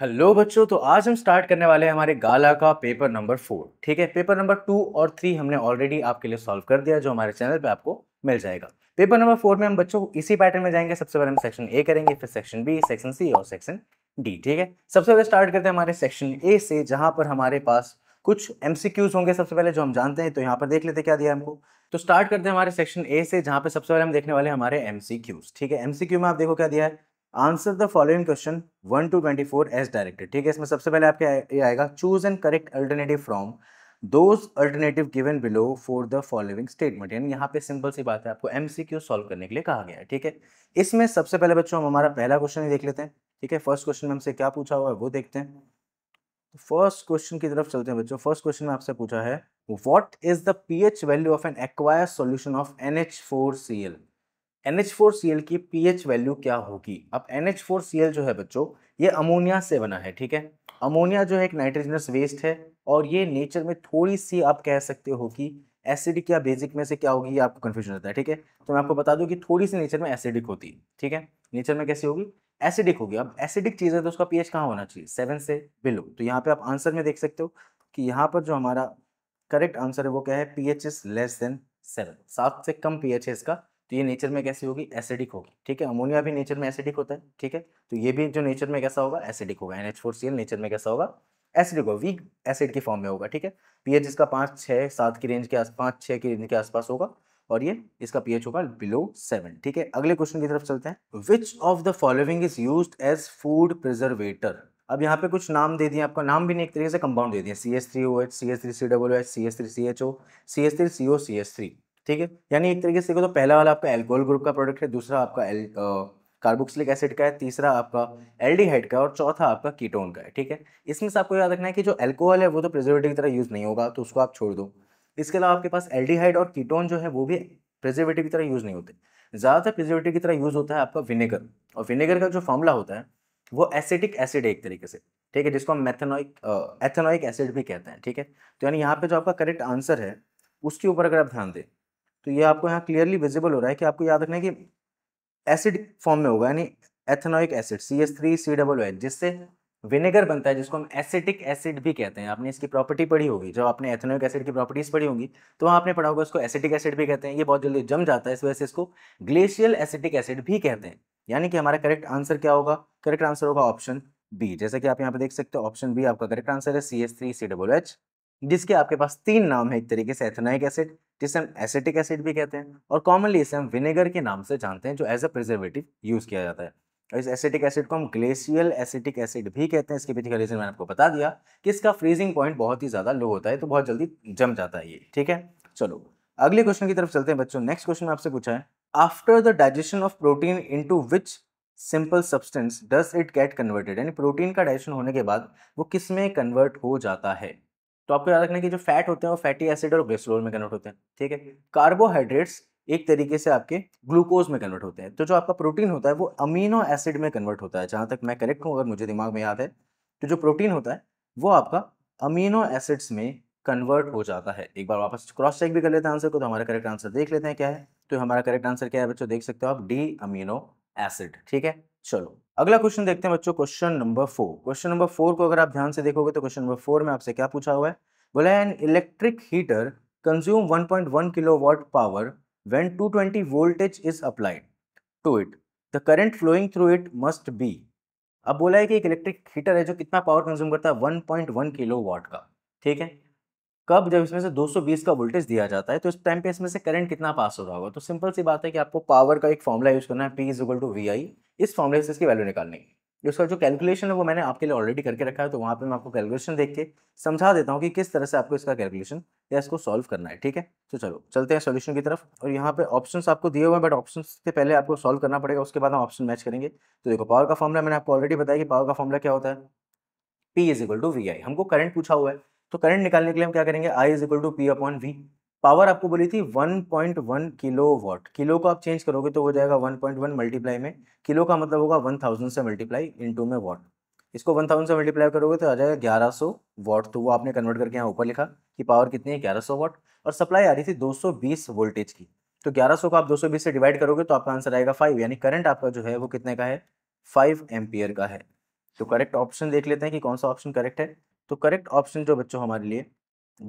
hello बच्चों तो आज हम स्टार्ट करने वाले हैं हमारे गाला का पेपर नंबर फोर ठीक है पेपर नंबर टू और थ्री हमने ऑलरेडी आपके लिए सॉल्व कर दिया जो हमारे चैनल पे आपको मिल जाएगा पेपर नंबर फोर में हम बच्चों इसी पैटर्न में जाएंगे सबसे पहले हम सेक्शन ए करेंगे फिर सेक्शन बी सेक्शन सी और सेक्शन डी ठीक है सबसे पहले स्टार्ट करते हैं हमारे सेक्शन ए से जहाँ पर हमारे पास कुछ एम होंगे सबसे पहले जो हम जानते हैं तो यहाँ पर देख लेते क्या दिया हमको तो स्टार्ट करते हैं हमारे सेक्शन ए से जहाँ पर सबसे पहले हम देखने वाले हमारे एम ठीक है एम में आप देखो क्या दिया है answer the following question one two twenty four as directed ठीक है इसमें सबसे पहले आपके ये आएगा choose and correct alternative from those alternative given below for the following statement यानी यहाँ पे सिंपल सी बात है आपको एम सी क्यू सॉल्व करने के लिए कहा गया है ठीक है इसमें सबसे पहले बच्चों हम हमारा पहला क्वेश्चन ही देख लेते हैं ठीक है फर्स्ट क्वेश्चन में हमसे क्या पूछा हुआ है वो देखते हैं फर्स्ट क्वेश्चन की तरफ चलते हैं बच्चों फर्स्ट क्वेश्चन में आपसे पूछा है what is the P H value of an aqueous solution of N H four C L NH4Cl की pH वैल्यू क्या होगी अब NH4Cl जो है बच्चों ये अमोनिया से बना है ठीक है अमोनिया जो है एक नाइट्रोजनस वेस्ट है और ये नेचर में थोड़ी सी आप कह सकते हो कि एसिडिक या बेसिक में से क्या होगी ये आपको कन्फ्यूजन रहता है ठीक है तो मैं आपको बता दूं कि थोड़ी सी नेचर में एसिडिक होती है ठीक है नेचर में कैसी होगी एसिडिक होगी अब एसिडिक चीज़ है तो उसका पीएच कहाँ होना चाहिए सेवन से बिलो तो यहाँ पे आप आंसर में देख सकते हो कि यहाँ पर जो हमारा करेक्ट आंसर है वो क्या है P H is less than seven सात से कम पी एच है इसका तो ये नेचर में कैसी होगी एसिडिक होगी ठीक है अमोनिया भी नेचर में एसिडिक होता है ठीक है तो ये भी जो नेचर में कैसा होगा एसिडिक होगा N H four C L nature में कैसा होगा एसिडिक होगा वीक एसिड के फॉर्म में होगा ठीक है पीएच इसका पाँच छः सात की रेंज के आस पाँच छः की रेंज के आसपास होगा और ये इसका पीएच होगा बिलो सेवन ठीक है अगले क्वेश्चन की तरफ चलते हैं which of the following is use as food preservator अब यहाँ पे कुछ नाम दे दिए आपका नाम भी नहीं एक तरीके से कंपाउंड दे दिए C S three O H C S three C W H C S three C H O C S three C O C S three ठीक है यानी एक तरीके से देखो तो पहला वाला आपका एल्कोहल ग्रुप का प्रोडक्ट है दूसरा आपका एल कार्बोक्सिलिक एसिड का है तीसरा आपका एल्डिहाइड का और चौथा आपका कीटोन का है ठीक है इसमें से आपको याद रखना है कि जो एल्कोहल है वो तो प्रिजर्वेटिव की तरह यूज़ नहीं होगा तो उसको आप छोड़ दो इसके अलावा आपके पास एल्डिहाइड और कीटोन जो है वो भी प्रिजर्वेटिव की तरह यूज़ नहीं होते ज़्यादातर प्रिजर्वेटिव की तरह यूज़ होता है आपका विनेगर और विनेगर का जो फॉर्मूला होता है वो एसिडिक एसिड है एक तरीके से ठीक है जिसको हम मैथेनोइक एथेनोइक एसिड भी कहते हैं ठीक है तो यानी यहाँ पे जो आपका करेक्ट आंसर है उसके ऊपर अगर आप ध्यान दें तो ये आपको यहाँ क्लियरली विजिबल हो रहा है कि आपको याद रखना है कि एसिड फॉर्म में होगा यानी ethanoic acid C S three C double H जिससे विनेगर बनता है जिसको हम एसिटिक एसिड भी कहते हैं आपने इसकी प्रॉपर्टी पढ़ी होगी जब आपने एथेनोइक एसिड की प्रॉपर्टीज पढ़ी होंगी तो वहाँ आपने पढ़ा होगा इसको एसिटिक एसिड भी कहते हैं ये बहुत जल्दी जम जाता है इस वजह से इसको ग्लेशियल एसिटिक एसिड भी कहते हैं यानी कि हमारा करेक्ट आंसर क्या होगा करेक्ट आंसर होगा ऑप्शन बी जैसे कि आप यहाँ पे देख सकते हो ऑप्शन बी आपका करेक्ट आंसर है C S three C double H जिसके आपके पास तीन नाम है एक तरीके से एथेनाइक एसिड जिसे हम एसिटिक एसिड भी कहते हैं और कॉमनली इसे हम विनेगर के नाम से जानते हैं जो एज अ प्रिजर्वेटिव यूज़ किया जाता है इस एसिटिक एसिड को हम ग्लेशियल एसिटिक एसिड भी कहते हैं इसके पीछे का रीज़न मैंने आपको बता दिया कि इसका फ्रीजिंग पॉइंट बहुत ही ज़्यादा लो होता है तो बहुत जल्दी जम जाता है ये ठीक है चलो अगले क्वेश्चन की तरफ चलते हैं बच्चों नेक्स्ट क्वेश्चन आपसे पूछा है after the digestion of protein to which simple substance does it get converted यानी प्रोटीन का डाइजेशन होने के बाद वो किस में कन्वर्ट हो जाता है तो आपको याद रखना कि जो फैट होते हैं वो फैटी एसिड और ग्लेस्ट्रोल में कन्वर्ट होते हैं ठीक है कार्बोहाइड्रेट्स एक तरीके से आपके ग्लूकोज में कन्वर्ट होते हैं तो जो आपका प्रोटीन होता है वो अमीनो एसिड में कन्वर्ट होता है जहां तक मैं करेक्ट हूँ अगर मुझे दिमाग में याद है तो जो प्रोटीन होता है वो आपका अमीनो एसिड्स में कन्वर्ट हो जाता है एक बार वापस क्रॉस चेक भी कर लेते हैं आंसर को तो हमारा करेक्ट आंसर देख लेते हैं क्या है तो हमारा करेक्ट आंसर क्या है बच्चों देख सकते हो आप डी अमीनो एसिड ठीक है चलो अगला क्वेश्चन देखते हैं बच्चों question number four question number four को अगर आप ध्यान से देखोगे तो क्वेश्चन नंबर फोर में आपसे क्या पूछा हुआ है बोला an electric heater consume 1.1 kilowatt power when 220 voltage is applied to it the current flowing through it must be अब बोला है कि एक इलेक्ट्रिक हीटर है जो कितना पावर कंज्यूम करता है 1.1 किलोवाट का ठीक है कब जब इसमें से 220 का वोल्टेज दिया जाता है तो इस टाइम पे इसमें से करंट कितना पास हो रहा होगा तो सिंपल सी बात है कि आपको पावर का एक फॉर्मूला यूज करना है P is to V I इस फॉर्मूले से इसकी वैल्यू निकालनी उसका जो कैलकुलेशन है वो मैंने आपके लिए ऑलरेडी करके रखा है तो वहाँ पे मैं आपको कैलकुलेशन देख के समझा देता हूँ कि किस तरह से आपको इसका कैलकुलेशन या इसको सॉल्व करना है ठीक है तो चलो चलते हैं सोल्यूशन की तरफ और यहाँ पे ऑप्शंस आपको दिए हुए हैं बट ऑप्शन से पहले आपको सॉल्व करना पड़ेगा उसके बाद हम ऑप्शन मैच करेंगे तो देखो पावर का फॉर्मला मैंने आपको ऑलरेडी बताया कि पावर का फॉर्मला क्या होता है P is equal to V I हमको करंट पूछा हुआ है तो करंट निकालने के लिए हम क्या करेंगे I is equal to P upon V power आपको बोली थी 1.1 किलो वॉट किलो को आप चेंज करोगे तो हो जाएगा 1.1 मल्टीप्लाई में किलो का मतलब होगा 1000 से मल्टीप्लाई इनटू में वॉट इसको 1000 से मल्टीप्लाई करोगे तो आ जाएगा 1100 वॉट तो वो आपने कन्वर्ट करके यहाँ ऊपर लिखा कि पावर कितनी है 1100 वॉट और सप्लाई आ रही थी 220 वोल्टेज की तो 1100 को आप 220 से डिवाइड करोगे तो आपका आंसर आएगा फाइव यानी करंट आपका जो है वो कितने का है फाइव एम्पियर का है तो करेक्ट ऑप्शन देख लेते हैं कि कौन सा ऑप्शन करेक्ट है तो करेक्ट ऑप्शन जो बच्चों हमारे लिए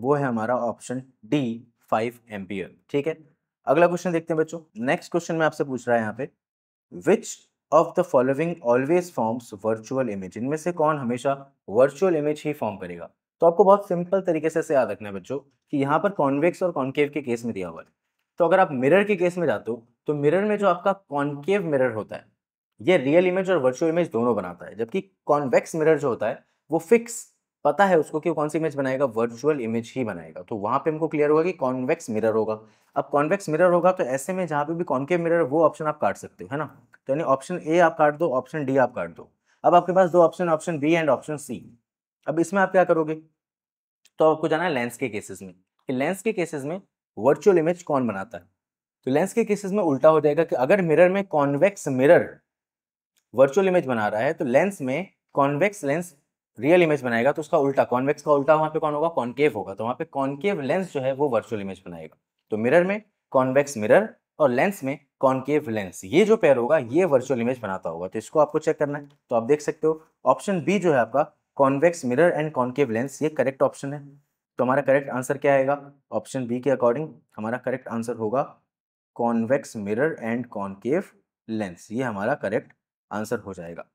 वो है हमारा ऑप्शन डी फाइव एम्पियर ठीक है अगला क्वेश्चन देखते हैं बच्चों नेक्स्ट क्वेश्चन में आपसे पूछ रहा है यहाँ पे which of the following always forms virtual image इनमें से कौन हमेशा वर्चुअल इमेज ही फॉर्म करेगा तो आपको बहुत सिंपल तरीके से इसे याद रखना है बच्चों कि यहाँ पर कॉन्वेक्स और कॉन्केव के केस में दिया हुआ है तो अगर आप मिरर के केस में जाते हो तो मिरर में जो आपका कॉन्केव मिरर होता है ये रियल इमेज और वर्चुअल इमेज दोनों बनाता है जबकि कॉन्वेक्स मिरर जो होता है वो फिक्स पता है उसको कि वो कौन सी इमेज बनाएगा वर्चुअल इमेज ही बनाएगा तो वहां पे हमको क्लियर होगा कि कॉन्वेक्स मिरर होगा अब कॉन्वेक्स मिरर होगा तो ऐसे में जहां पे भी कॉन्केव मिरर वो ऑप्शन आप काट सकते हो है ना तो यानी ऑप्शन ए आप काट दो ऑप्शन डी आप काट दो अब आपके पास दो option option B and option C अब इसमें आप क्या करोगे तो आपको जाना है लेंस के केसेस में कि लेंस के केसेस में वर्चुअल इमेज कौन बनाता है तो लेंस के केसेस में उल्टा हो जाएगा कि अगर मिरर में कॉन्वेक्स मिरर वर्चुअल इमेज बना रहा है तो लेंस में कॉन्वेक्स लेंस रियल इमेज बनाएगा तो उसका उल्टा कॉन्वेक्स का उल्टा वहाँ पे कौन होगा कॉन्केव होगा तो वहां पे कॉन्केव लेंस जो है वो वर्चुअल इमेज बनाएगा तो मिरर में कॉन्वेक्स मिरर और लेंस में कॉन्केव लेंस ये जो पेयर होगा ये वर्चुअल इमेज बनाता होगा तो इसको आपको चेक करना है तो आप देख सकते हो ऑप्शन बी जो है आपका convex mirror and concave lens ये करेक्ट ऑप्शन है तो हमारा करेक्ट आंसर क्या आएगा ऑप्शन बी के अकॉर्डिंग हमारा करेक्ट आंसर होगा convex mirror and concave lens ये हमारा करेक्ट आंसर हो जाएगा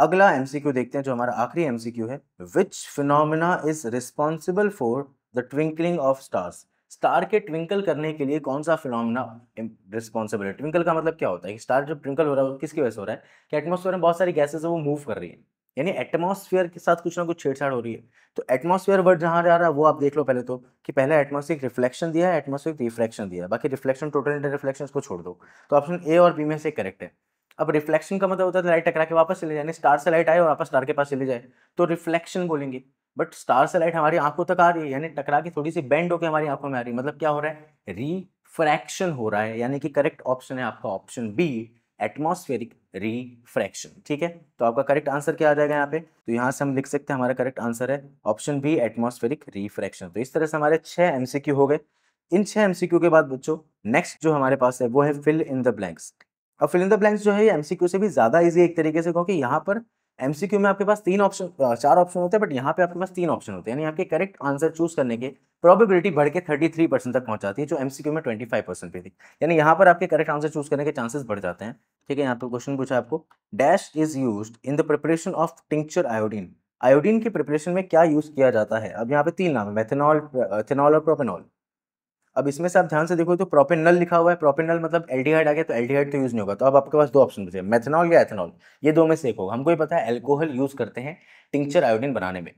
अगला एमसीक्यू देखते हैं जो हमारा आखिरी एमसीक्यू है which phenomena is responsible for the twinkling of stars star के ट्विंकल करने के लिए कौन सा फिनोमिना रिस्पॉन्सिबल है ट्विंकल का मतलब क्या होता है कि स्टार जब ट्विंकल हो रहा है किसकी वजह से हो रहा है कि एटमोसफेयर में बहुत सारी गैसेज है वो मूव कर रही है यानी एटमोसफियर के साथ कुछ ना कुछ छेड़छाड़ हो रही है तो एटमोसफियर वर्ड जहाँ जा रहा है वो आप देख लो पहले तो कि पहले एटमोसफिक रिफ्लेक्शन दिया है एटमोसफिक रिफ्लेक्शन दिया है बाकी रिफ्लेक्शन टोटल रिफ्लेक्शन को छोड़ दो तो ऑप्शन ए और बी में से करेक्ट है अब रिफ्लेक्शन का मतलब होता है लाइट टकरा के वापस चले जाए स्टार से लाइट आए और वापस स्टार के पास चले जाए तो रिफ्लेक्शन बोलेंगे बट स्टार से लाइट हमारी आंखों तक आ रही है यानी टकरा के थोड़ी सी बेंड होकर हमारी आंखों में आ रही है मतलब क्या हो रहा है रिफ्रैक्शन हो रहा है यानी कि करेक्ट ऑप्शन है आपका ऑप्शन बी एटमोस्फेरिक रिफ्रैक्शन ठीक है तो आपका करेक्ट आंसर क्या आ जाएगा यहाँ पे तो यहाँ से हम लिख सकते हैं हमारा करेक्ट आंसर है ऑप्शन बी एटमोस्फेरिक रिफ्रैक्शन तो इस तरह से हमारे छह एमसीक्यू हो गए इन छह एमसीक्यू के बाद बच्चों नेक्स्ट जो हमारे पास है वो है फिल इन द ब्लैंक्स अब फिल इन द ब्लैंक्स जो है एमसीक्यू से भी ज़्यादा ईजी एक तरीके से क्योंकि यहाँ पर एमसीक्यू में आपके पास तीन ऑप्शन चार ऑप्शन होते हैं बट यहाँ पे आपके पास तीन ऑप्शन होते हैं यानी आपके करेक्ट आंसर चूज करने के प्रोबेबिलिटी बढ़ के 33 परसेंट तक पहुंच जाती है जो एमसीक्यू में 25 परसेंट पे थी यानी यहाँ पर आपके करेक्ट आंसर चूज करने के चांसेस बढ़ जाते हैं ठीक है यहाँ पर क्वेश्चन पूछा आपको dash is use in the preparation of tincture iodine iodine के प्रिपरेशन में क्या यूज किया जाता है अब यहाँ पे तीन नाम है मेथेनॉल और प्रोपेनॉल अब इसमें से आप ध्यान से देखो तो प्रोपेनल लिखा हुआ है प्रोपेनल मतलब एल्डिहाइड आ गया तो एल्डिहाइड तो यूज़ नहीं होगा तो अब आपके पास दो ऑप्शन बचे मेथनॉल या एथेनॉल ये दो में से एक होगा हमको ये पता है एल्कोहल यूज़ करते हैं टिंचर आयोडीन बनाने में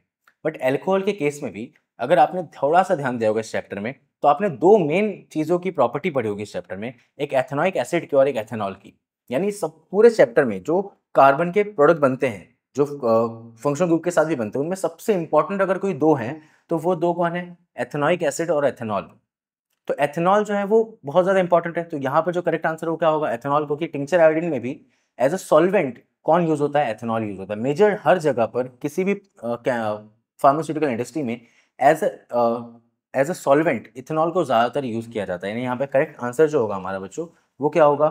बट एल्कोहल के केस में भी अगर आपने थोड़ा सा ध्यान दिया होगा इस चैप्टर में तो आपने दो मेन चीज़ों की प्रॉपर्टी पढ़ी होगी इस चैप्टर में एक एथेनॉइक एसिड की और एक एथेनॉल की यानी सब पूरे चैप्टर में जो कार्बन के प्रोडक्ट बनते हैं जो फंक्शनल ग्रुप के साथ भी बनते हैं उनमें सबसे इंपॉर्टेंट अगर कोई दो हैं तो वो दो कौन है एथेनॉइक एसिड और एथेनॉल तो एथेनॉल जो है वो बहुत ज़्यादा इंपॉर्टेंट है तो यहाँ पर जो करेक्ट आंसर वो क्या होगा एथेनॉल क्योंकि टिंचर आयोडिन में भी एज अ सॉल्वेंट कौन यूज़ होता है एथेनॉल यूज़ होता है मेजर हर जगह पर किसी भी फार्मास्यूटिकल इंडस्ट्री में as a as a solvent ethanol को ज़्यादातर यूज़ किया जाता है यानी यहाँ पे करेक्ट आंसर जो होगा हमारा बच्चों वो क्या होगा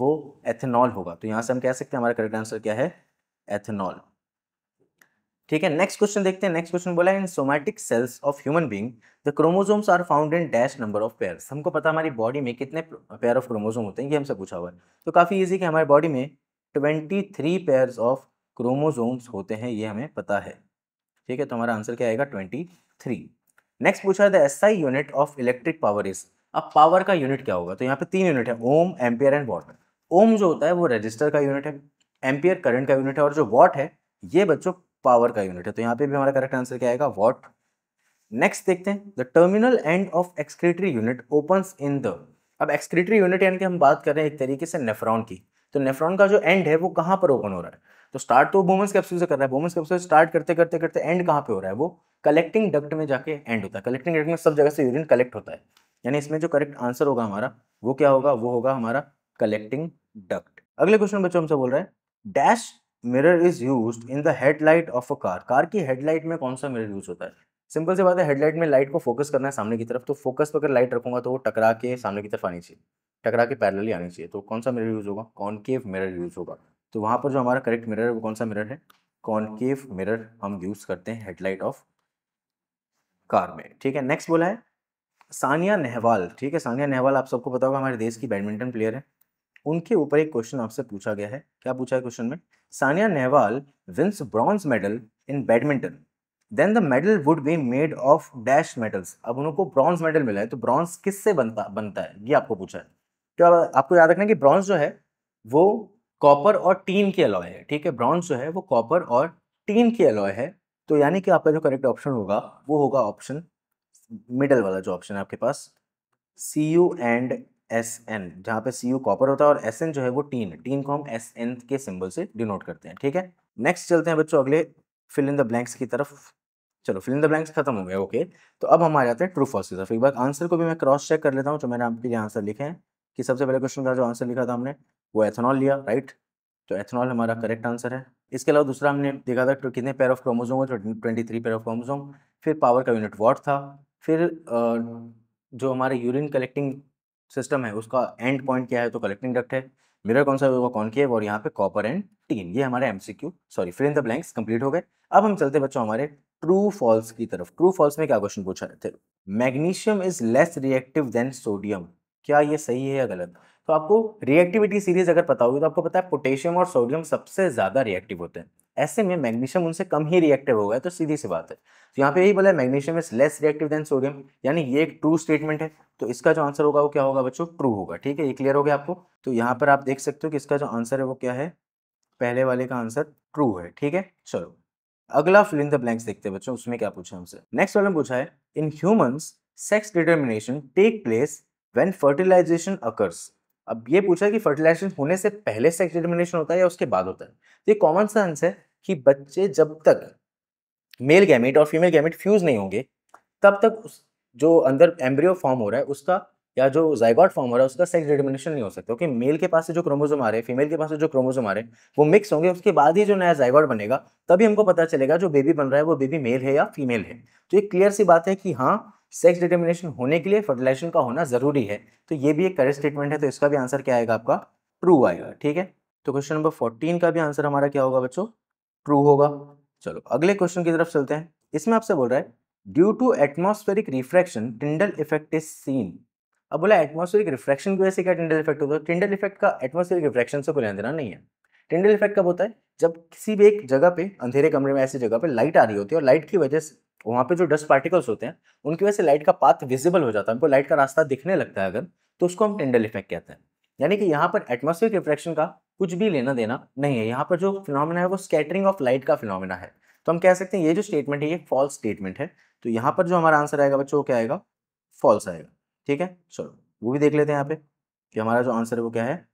वो एथेनॉल होगा तो यहाँ से हम कह सकते हैं हमारा करेक्ट आंसर क्या है एथेनॉल ठीक है नेक्स्ट क्वेश्चन देखते हैं नेक्स्ट क्वेश्चन बोला in somatic cells of human being the chromosomes are found in dash number of pair हमको पता हमारी बॉडी में कितने पेयर ऑफ क्रोमोजोम होते हैं ये हमसे पूछा हुआ है तो काफ़ी ईजी कि हमारी बॉडी में twenty three pairs of chromosomes होते हैं ये हमें पता है ठीक है तो हमारा आंसर क्या आएगा ट्वेंटी थ्री नेक्स्ट पूछा है the S I unit of electric power is अब पावर का यूनिट क्या होगा तो यहाँ पे तीन यूनिट है ohm ampere and watt ohm जो होता है वो रजिस्टर का यूनिट है एम्पियर करंट का यूनिट है और जो वॉट है ये बच्चों पावर का यूनिट है तो यहाँ पे भी हमारा करेक्ट आंसर क्या आएगा वॉट नेक्स्ट देखते हैं the terminal end of excretory unit open in the अब एक्सक्रेटरी यूनिट यानी कि हम बात कर रहे हैं एक तरीके से नेफ्रॉन की तो नेफ्रॉन का जो एंड है वो कहाँ पर ओपन हो रहा है तो स्टार्ट तो वोमेंस कैप्सूल से कर रहा है वोमेंस कैप्सूल स्टार्ट करते करते करते एंड कहाँ पे हो रहा है वो कलेक्टिंग डक्ट में जाके एंड होता है कलेक्टिंग डक्ट में सब जगह से यूरिन कलेक्ट होता है यानी इसमें जो करेक्ट आंसर होगा हमारा वो क्या होगा वो होगा हमारा कलेक्टिंग डक्ट अगले क्वेश्चन बच्चों हमसे बोल रहे हैं dash mirror is use in the headlight of a car car की हेडलाइट में कौन सा मिरर यूज होता है सिंपल सी बात है हेडलाइट में लाइट को फोकस करना है सामने की तरफ तो फोकस पर अगर लाइट रखूंगा तो वो टकरा के सामने की तरफ आनी चाहिए टकरा के पैरल ही आनी चाहिए तो कौन सा मिरर यूज होगा कॉनकेव मिरर यूज होगा तो वहां पर जो हमारा करेक्ट मिरर है वो कौन सा मिरर है कॉनकेव मिरर हम यूज करते हैं हेडलाइट ऑफ कार में ठीक है नेक्स्ट बोला है सानिया नेहवाल ठीक है सानिया नेहवाल आप सबको पता होगा हमारे देश की बैडमिंटन प्लेयर है उनके ऊपर एक क्वेश्चन आपसे पूछा गया है क्या पूछा है क्वेश्चन में Sania Nehwal wins bronze medal in badminton then the medal would be made of dash medals अब उनको ब्रॉन्ज मेडल मिला है तो ब्रॉन्ज किससे बनता बनता है ये आपको पूछा है तो आपको याद रखना कि ब्रॉन्ज जो है वो कॉपर और टीन की अलॉय है ठीक है ब्रॉन्ज जो है वो कॉपर और टीन की अलॉय है तो यानी कि आपका जो करेक्ट ऑप्शन होगा वो होगा ऑप्शन मिडल वाला जो ऑप्शन है आपके पास C U and S N जहाँ पे सी यू कॉपर होता है और एस एन जो है वो टीन टीन को हम एस एन के सिंबल से डिनोट करते हैं ठीक है नेक्स्ट चलते हैं बच्चों अगले फिल इन द ब्लैंक्स की तरफ चलो फिल इन द ब्लैंक्स खत्म हो गए ओके तो अब हम आ जाते हैं ट्रू फॉल्स की तरफ एक बार आंसर को भी मैं क्रॉस चेक कर लेता हूँ जो मैंने आपके लिए आंसर लिखे हैं कि सबसे पहले क्वेश्चन का जो आंसर लिखा था हमने वो एथेनॉल लिया राइट तो एथेनॉल हमारा करेक्ट आंसर है इसके अलावा दूसरा हमने देखा था कितने pair of chromosome twenty three pair of chromosome फिर पावर का यूनिट वॉट था फिर जो हमारे यूरिन कलेक्टिंग सिस्टम है उसका एंड पॉइंट क्या है तो कलेक्टिंग डक्ट है मिरर कौन सा होगा है और यहाँ पे कॉपर एंड टीन ये हमारे एमसीक्यू सॉरी फिर इन द ब्लैंक्स कंप्लीट हो गए अब हम चलते बच्चों हमारे ट्रू फॉल्स की तरफ ट्रू फॉल्स में क्या क्वेश्चन पूछा थे magnesium is less reactive than sodium क्या ये सही है या गलत तो आपको रिएक्टिविटी सीरीज अगर पता होगी तो आपको पता है पोटेशियम और सोडियम सबसे ज़्यादा रिएक्टिव होते हैं ऐसे में मैग्नीशियम उनसे कम ही रिएक्टिव होगा तो सीधी सी बात है तो यहाँ पे यही बोला है magnesium is less reactive than sodium यानी ये एक ट्रू स्टेटमेंट है तो इसका जो आंसर होगा वो क्या होगा बच्चों ट्रू होगा ठीक है ये क्लियर हो गया आपको तो यहाँ पर आप देख सकते हो कि इसका जो आंसर है वो क्या है पहले वाले का आंसर ट्रू है ठीक है चलो अगला फिल इन द ब्लैंक्स देखते हैं बच्चों उसमें क्या पूछा हमसे नेक्स्ट वाले में पूछा है in humans sex determination take place when fertilization occurs अब ये पूछा कि फर्टिलाइजेशन होने से पहले सेक्स डिटर्मिनेशन होता है या उसके बाद होता है तो ये कॉमन सेंस है कि बच्चे जब तक मेल गैमेट और फीमेल गैमेट फ्यूज नहीं होंगे तब तक उस जो अंदर एम्ब्रियो फॉर्म हो रहा है उसका या जो जायगॉट फॉर्म हो रहा है उसका सेक्स डिटर्मिनेशन नहीं हो सकता क्योंकि मेल के पास से जो क्रोमोजोम आ रहे हैं फीमेल के पास से जो क्रोमोजोम आ रहे हैं वो मिक्स होंगे उसके बाद ही जो नया जायगॉट बनेगा तभी हमको पता चलेगा जो बेबी बन रहा है वो बेबी मेल है या फीमेल है तो एक क्लियर सी बात है कि हाँ सेक्स डिटर्मिनेशन होने के लिए फर्टिलाइजेशन का होना ज़रूरी है तो ये भी एक करेक्ट स्टेटमेंट है तो इसका भी आंसर क्या आएगा आपका ट्रू आएगा ठीक है तो क्वेश्चन नंबर फोर्टीन का भी आंसर हमारा क्या होगा बच्चों ट्रू होगा चलो अगले क्वेश्चन की तरफ चलते हैं इसमें आपसे बोल रहा है due to atmospheric refraction Tyndall effect is seen अब बोला एटमोस्फेरिक रिफ्रैक्शन की वजह से क्या टिंडल इफेक्ट होता है टिंडल इफेक्ट का एटमोस्फेरिक रिफ्रैक्शन से कोई लेना देना नहीं है टिंडल इफेक्ट कब होता है जब किसी भी एक जगह पे अंधेरे कमरे में ऐसी जगह पे लाइट आ रही होती है और लाइट की वजह से वहाँ पे जो डस्ट पार्टिकल्स होते हैं उनकी वजह से लाइट का पाथ विजिबल हो जाता है उनको लाइट का रास्ता दिखने लगता है अगर तो उसको हम टिंडल इफेक्ट कहते हैं यानी कि यहाँ पर एटमोसफियर रिफ्रेक्शन का कुछ भी लेना देना नहीं है यहाँ पर जो फिनोमिना है वो स्कैटरिंग ऑफ लाइट का फिनोमिना है तो हम कह सकते हैं ये जो स्टेटमेंट है ये फॉल्स स्टेटमेंट है तो यहाँ पर जो हमारा आंसर आएगा बच्चों वो क्या आएगा फॉल्स आएगा ठीक है चलो वो भी देख लेते हैं यहाँ पे कि हमारा जो आंसर है वो क्या है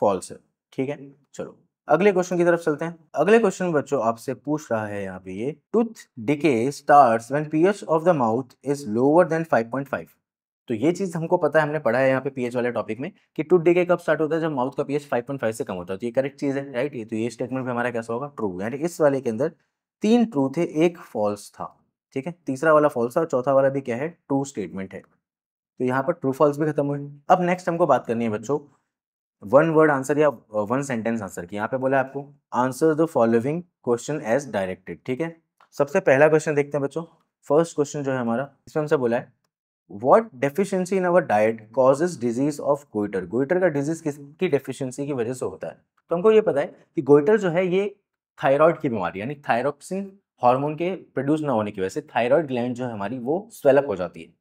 फॉल्स है ठीक है चलो अगले क्वेश्चन की तरफ चलते हैं अगले क्वेश्चन बच्चों आपसे पूछ रहा है यहाँ पे ये tooth decay start when pH of the mouth is lower than 5.5 तो ये चीज़ हमको पता है हमने पढ़ा है यहाँ पे पीएच वाले टॉपिक में कि टूथ डिके कब स्टार्ट होता है जब माउथ का पीएच 5.5 से कम होता है तो ये करेक्ट चीज़ है राइट ये तो ये स्टेटमेंट भी हमारा कैसा होगा ट्रू यानी इस वाले के अंदर तीन ट्रू थे एक फॉल्स था ठीक है तीसरा वाला फॉल्स था और चौथा वाला भी क्या है ट्रू स्टेटमेंट है तो यहाँ पर ट्रू फॉल्स भी खत्म हुए अब नेक्स्ट हमको बात करनी है बच्चों वन वर्ड आंसर या वन सेंटेंस आंसर की यहाँ पे बोला आपको answer the following question as directed ठीक है सबसे पहला क्वेश्चन देखते हैं बच्चों फर्स्ट क्वेश्चन जो है हमारा इसमें हमसे बोला है what deficiency in our diet causes disease of goitre goitre का डिजीज किसकी डेफिशिएंसी की वजह से होता है तो हमको ये पता है कि गोइटर जो है ये थायराइड की बीमारी यानी थायरोक्सिन हार्मोन के प्रोड्यूस ना होने की वजह से थायराइड ग्लैंड जो है हमारी वो स्वेलअप हो जाती है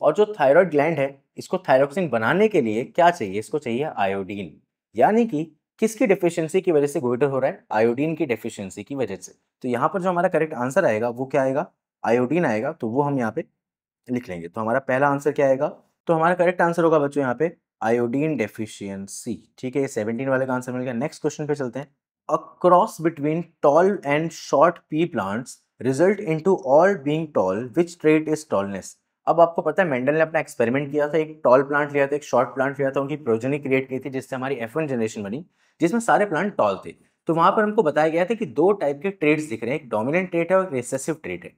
और जो थायराइड ग्लैंड है इसको थायरोक्सिन बनाने के लिए क्या चाहिए इसको चाहिए आयोडीन यानी कि किसकी डिफिशियंसी की वजह से गोइटर हो रहा है आयोडीन की डिफिशियंसी की वजह से तो यहाँ पर जो हमारा करेक्ट आंसर आएगा वो क्या आएगा आयोडीन आएगा तो वो हम यहाँ पे लिख लेंगे तो हमारा पहला आंसर क्या आएगा तो हमारा करेक्ट आंसर होगा बच्चों यहाँ पे आयोडीन डेफिशियंसी ठीक है ये सेवनटीन वाले का आंसर मिल गया नेक्स्ट क्वेश्चन पे चलते हैं a cross between tall and short pea plants result into all being tall which trait is tallness अब आपको पता है मेंडल ने अपना एक्सपेरिमेंट किया था एक टॉल प्लांट लिया था एक शॉर्ट प्लांट लिया था उनकी प्रोजनी क्रिएट की थी जिससे हमारी एफ जनरेशन बनी जिसमें सारे प्लांट टॉल थे तो वहाँ पर हमको बताया गया था कि दो टाइप के ट्रेड्स दिख रहे हैं एक डोमिनेंट ट्रेड है और रिसेसिव ट्रेड है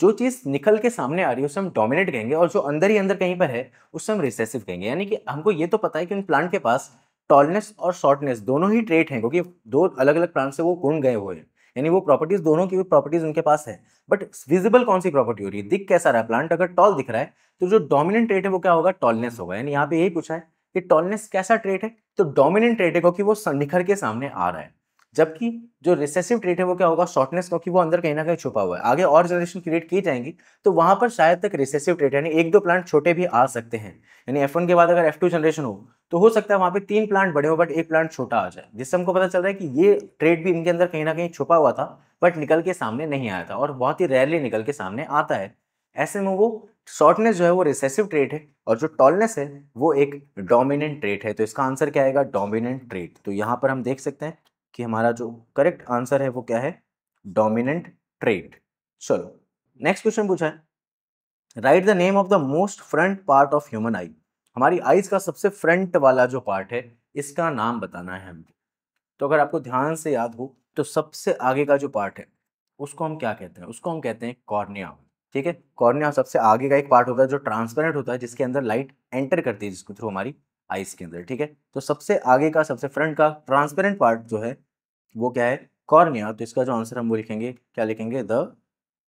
जो चीज़ निकल के सामने आ रही है उसे हम डोमिनेट कहेंगे और जो अंदर ही अंदर कहीं पर है उससे हम रिसेसिव कहेंगे यानी कि हमको ये तो पता है कि उन प्लांट के पास टॉलनेस और शॉर्टनेस दोनों ही ट्रेट हैं क्योंकि दो अलग अलग प्लांट से वो गुण गए हुए हैं यानी वो प्रॉपर्टीज दोनों की प्रॉपर्टीज उनके पास है बट विजिबल कौन सी प्रॉपर्टी हो रही है दिख कैसा रहा है प्लांट अगर टॉल दिख रहा है तो जो डोमिनेंट ट्रेट है वो क्या होगा टॉलनेस होगा यानी यहाँ पे यही पूछा है कि टॉलनेस कैसा ट्रेट है तो डोमिनेंट ट्रेट है क्योंकि वो निखर के सामने आ रहा है जबकि जो रिसेसिव ट्रेट है वो क्या होगा शॉर्टनेस क्योंकि वो अंदर कहीं ना कहीं छुपा हुआ है आगे और जनरेशन क्रिएट की जाएंगी तो वहां पर शायद तक रिसेसिव ट्रेट यानी एक दो प्लांट छोटे भी आ सकते हैं यानी एफ के बाद अगर एफ जनरेशन हो तो हो सकता है वहां पे तीन प्लांट बड़े हो बट एक प्लांट छोटा आ जाए जिससे हमको पता चल रहा है कि ये ट्रेड भी इनके अंदर कहीं ना कहीं छुपा हुआ था बट निकल के सामने नहीं आया था और बहुत ही रेयरली निकल के सामने आता है ऐसे में वो शॉर्टनेस जो है वो रिसेसिव ट्रेट है और जो टॉलनेस है वो एक डोमिनेंट ट्रेट है तो इसका आंसर क्या आएगा डोमिनेंट ट्रेट तो यहाँ पर हम देख सकते हैं कि हमारा जो करेक्ट आंसर है वो क्या है डोमिनेंट ट्रेड चलो नेक्स्ट क्वेश्चन पूछा है write the name of the most front part of human eye हमारी आईज का सबसे फ्रंट वाला जो पार्ट है इसका नाम बताना है हमको तो अगर आपको ध्यान से याद हो तो सबसे आगे का जो पार्ट है उसको हम क्या कहते हैं उसको हम कहते हैं कॉर्निया ठीक है कॉर्निया सबसे आगे का एक पार्ट होता है जो ट्रांसपेरेंट होता है जिसके अंदर लाइट एंटर करती है जिसके थ्रू हमारी आइस के अंदर ठीक है तो सबसे आगे का सबसे फ्रंट का ट्रांसपेरेंट पार्ट जो है वो क्या है कॉर्निया तो इसका जो आंसर हम वो लिखेंगे क्या लिखेंगे द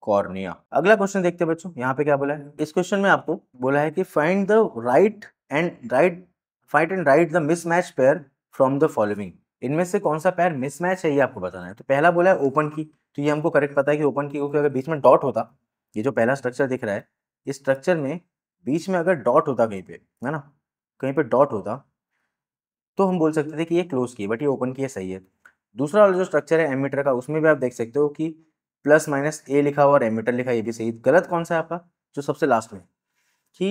कॉर्निया अगला क्वेश्चन देखते हैं बच्चों यहाँ पे क्या बोला है इस क्वेश्चन में आपको बोला है कि find the right and right fight and write the mismatch pair from the following इनमें से कौन सा पैर मिसमैच है ये आपको बताना है तो पहला बोला है ओपन की तो ये हमको करेक्ट पता है कि ओपन की क्योंकि अगर बीच में डॉट होता ये जो पहला स्ट्रक्चर दिख रहा है इस स्ट्रक्चर में बीच में अगर डॉट होता कहीं पे है ना कहीं पर डॉट होता तो हम बोल सकते थे कि ये क्लोज की बट ये ओपन की है सही है दूसरा वाला जो स्ट्रक्चर है एमीटर का उसमें भी आप देख सकते हो कि प्लस माइनस ए लिखा हुआ और एमीटर लिखा ये भी सही गलत कौन सा है आपका जो सबसे लास्ट में कि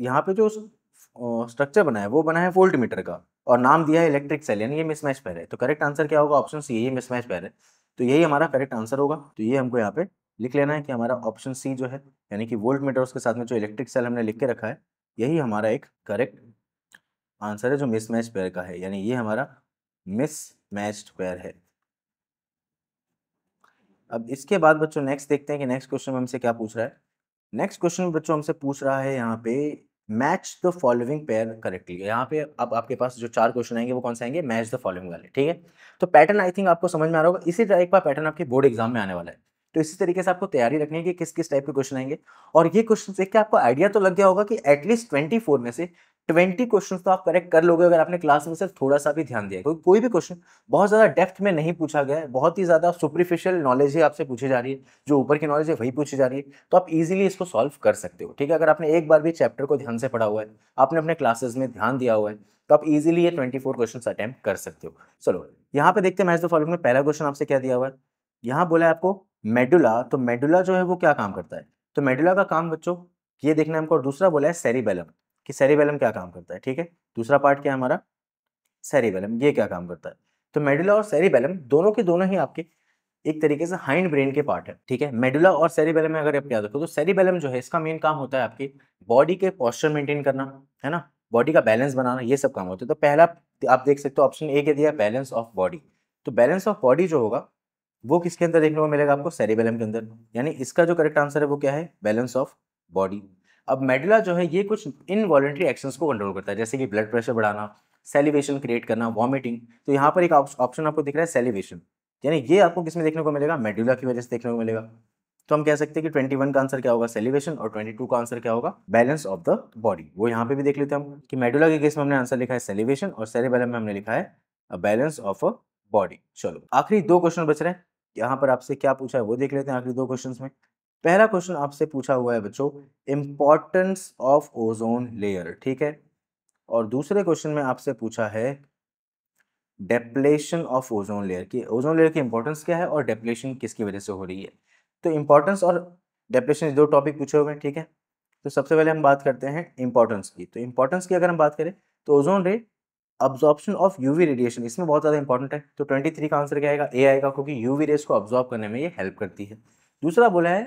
यहाँ पे जो स्ट्रक्चर बना है वो बना है वोल्ट मीटर का और नाम दिया है इलेक्ट्रिक सेल यानी ये मिसमैच पैर है तो करेक्ट आंसर क्या होगा ऑप्शन सी ये मिसमैच पैर है तो यही हमारा करेक्ट आंसर होगा तो ये हमको यहाँ पे लिख लेना है कि हमारा ऑप्शन सी जो है यानी कि वोल्ट मीटर उसके साथ में जो इलेक्ट्रिक सेल हमने लिख के रखा है यही हमारा एक करेक्ट आंसर है जो मिसमैच पेयर का है यानी ये हमारा मिसमैच्ड पेयर है अब इसके बाद बच्चों नेक्स्ट देखते हैं कि नेक्स्ट क्वेश्चन में हमसे क्या पूछ रहा है नेक्स्ट क्वेश्चन में बच्चों हमसे पूछ रहा है यहाँ पे match the following pair correctly यहाँ पे अब आपके पास जो चार क्वेश्चन आएंगे वो कौन से आएंगे मैच द फॉलोइंग वाले ठीक है तो पैटर्न आई थिंक आपको समझ में आ रहा होगा इसी टाइप का पैटर्न आपके बोर्ड एग्जाम में आने वाला है तो इसी तरीके से आपको तैयारी रखनी है कि किस किस टाइप के क्वेश्चन आएंगे और ये क्वेश्चन देख के आपको आइडिया तो लग गया होगा कि एटलीस्ट ट्वेंटी फोर में से ट्वेंटी क्वेश्चन तो आप करेक्ट कर लोगे अगर आपने क्लास में सिर्फ थोड़ा सा भी ध्यान दिया कोई कोई भी क्वेश्चन बहुत ज़्यादा डेप्थ में नहीं पूछा गया है बहुत ही ज़्यादा सुपरफिशियल नॉलेज ही आपसे पूछी जा रही है जो ऊपर की नॉलेज है वही पूछी जा रही है तो आप इजिली इसको सॉल्व कर सकते हो ठीक है अगर आपने एक बार भी चैप्टर को ध्यान से पढ़ा हुआ है आपने अपने क्लासेज में ध्यान दिया हुआ है तो आप इजिली ये ट्वेंटी फोर क्वेश्चन अटैम्प्ट कर सकते हो चलो यहाँ पे देखते हैं मैच द फॉलोइंग में पहला क्वेश्चन आपसे क्या दिया हुआ है यहाँ बोला है आपको मेडुला तो मेडुला जो है वो क्या काम करता है तो मेडुला का काम बच्चों ये देखना है हमको और दूसरा बोला है सेरीबेलम कि सेरिबेलम क्या काम करता है ठीक है दूसरा पार्ट क्या है हमारा सेरिबेलम ये क्या काम करता है तो मेडुला और सेरिबेलम दोनों के दोनों ही आपके एक तरीके से हाइंड ब्रेन के पार्ट है ठीक है मेडुला और सेरिबेलम में अगर आप याद रखो तो सेरिबेलम जो है इसका मेन काम होता है आपकी बॉडी के पॉस्चर मेंटेन करना है ना बॉडी का बैलेंस बनाना ये सब काम होता है तो पहला आप देख सकते हो ऑप्शन ए के दिया बैलेंस ऑफ बॉडी तो बैलेंस ऑफ बॉडी जो होगा वो किसके अंदर देखने को मिलेगा आपको सेरिबेलम के अंदर यानी इसका जो करेक्ट आंसर है वो क्या है बैलेंस ऑफ बॉडी अब मेडुला जो है ये कुछ इनवॉलेंट्री एक्शंस को कंट्रोल करता है जैसे कि ब्लड प्रेशर बढ़ाना सेलिवेशन क्रिएट करना वॉमिटिंग तो यहाँ पर एक ऑप्शन आपको दिख रहा है सेलिवेशन यानी ये आपको किस देखने को मिलेगा मेडुला की वजह से देखने को मिलेगा तो हम कह सकते हैं कि ट्वेंटी का आंसर क्या होगा सेलिवेशन और ट्वेंटी का आंसर क्या होगा बैलेंस ऑफ द बॉडी वो यहाँ पे भी देख लेते हैं हम कि मेडुला के केस में हमने आंसर लिखा है सेलिवेशन और सेरेबेलम में हमने लिखा है बैलेंस ऑफ अ बॉडी चलो आखिरी दो क्वेश्चन बच रहे हैं यहाँ पर आपसे क्या पूछा है वो देख लेते हैं आखिरी दो क्वेश्चन में पहला क्वेश्चन आपसे पूछा हुआ है बच्चों इम्पॉर्टेंस ऑफ ओजोन लेयर ठीक है और दूसरे क्वेश्चन में आपसे पूछा है डेप्लेशन ऑफ ओजोन लेयर की ओजोन लेयर की इंपॉर्टेंस क्या है और डेप्लेशन किसकी वजह से हो रही है तो इम्पॉर्टेंस और डेप्लेशन दो टॉपिक पूछे हुए हैं ठीक है तो सबसे पहले हम बात करते हैं इंपॉर्टेंस की तो इंपॉर्टेंस की अगर हम बात करें तो ओजोन रे अब्जॉर्प्शन ऑफ यूवी रेडिएशन इसमें बहुत ज़्यादा इंपॉर्टेंट है तो 23 का आंसर क्या आएगा ए आएगा क्योंकि यूवी रेस को अब्जॉर्ब करने में ये हेल्प करती है दूसरा बोला है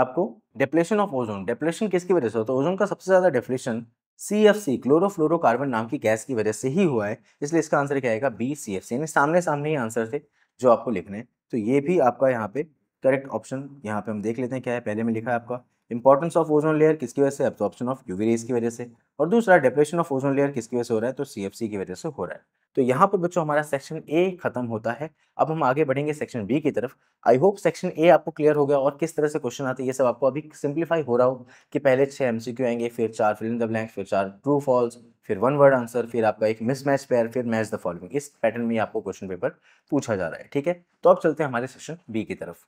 आपको डेप्लेशन ऑफ ओजोन डेप्लेशन किसकी वजह से होता है ओजोन का सबसे ज़्यादा डेफ्लेशन सी एफ सी क्लोरोफ्लोरोकार्बन नाम की गैस की वजह से ही हुआ है इसलिए इसका आंसर क्या आएगा बी सी एफ सी यानी सामने सामने ही आंसर थे जो आपको लिखने हैं तो ये भी आपका यहाँ पे करेक्ट ऑप्शन यहाँ पे हम देख लेते हैं क्या है पहले में लिखा है आपका इंपॉर्टेंस ऑफ ओजोन लेयर किसकी वजह से एब्जॉर्प्शन ऑफ यूवी रेज की वजह से और दूसरा डिप्रेशन ऑफ ओजोन लेयर किसकी वजह से हो रहा है तो सी की वजह से हो रहा है तो यहाँ पर बच्चों हमारा सेक्शन ए खत्म होता है अब हम आगे बढ़ेंगे सेक्शन बी की तरफ आई होप सेक्शन ए आपको क्लियर हो गया और किस तरह से क्वेश्चन आते हैं ये सब आपको अभी सिंप्लीफाई हो रहा हो कि पहले छह एम आएंगे फिर चार फिल्म द ब्लैंक फिर चार ट्रू फॉल्स फिर वन वर्ड आंसर फिर आपका एक मिसमैच पेयर फिर मैच द फॉलोइंग इस पैटर्न में आपको क्वेश्चन पेपर पूछा जा रहा है ठीक है तो अब चलते हैं हमारे सेक्शन बी की तरफ